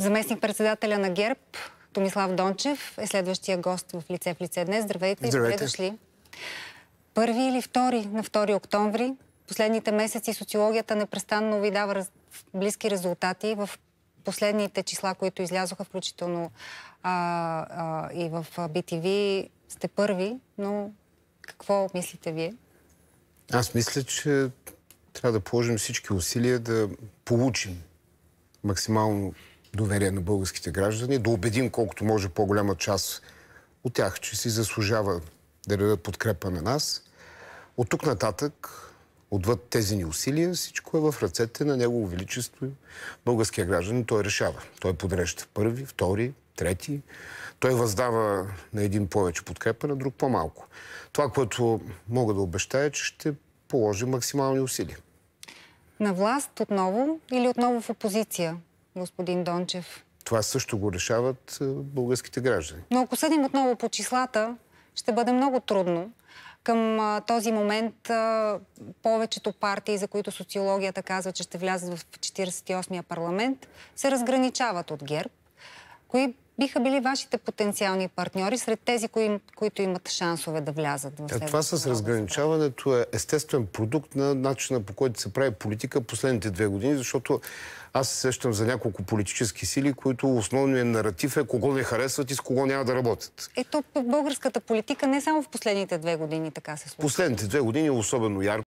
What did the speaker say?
Заместник-председателя на ГЕРБ Томислав Дончев е следващия гост в Лице в лице днес. Здравейте, Здравейте. и добре дошли. Първи или втори на 2 октомври. Последните месеци социологията непрестанно ви дава раз... близки резултати. В последните числа, които излязоха, включително а, а, и в BTV, сте първи, но какво мислите вие? Аз мисля, че трябва да положим всички усилия да получим максимално доверие на българските граждани, да убедим колкото може по-голяма част от тях, че си заслужава да дадат подкрепа на нас. От тук нататък, отвъд тези ни усилия, всичко е в ръцете на Негово Величество. Българския гражданин той решава. Той подрежда първи, втори, трети. Той въздава на един повече подкрепа, на друг по-малко. Това, което мога да обещая, е, че ще положи максимални усилия. На власт отново или отново в опозиция? господин Дончев. Това също го решават е, българските граждани. Но ако съдим отново по числата, ще бъде много трудно. Към този момент повечето партии, за които социологията казва, че ще влязат в 48-я парламент, се разграничават от ГЕРБ. Кои биха били вашите потенциални партньори сред тези, кои, които имат шансове да влязат в е, следващата Това с разграничаването е естествен продукт на начина по който се прави политика последните две години, защото аз се сещам за няколко политически сили, които основният наратив е кого не харесват и с кого няма да работят. Ето българската политика не само в последните две години така се случва. Последните две години е особено ярко.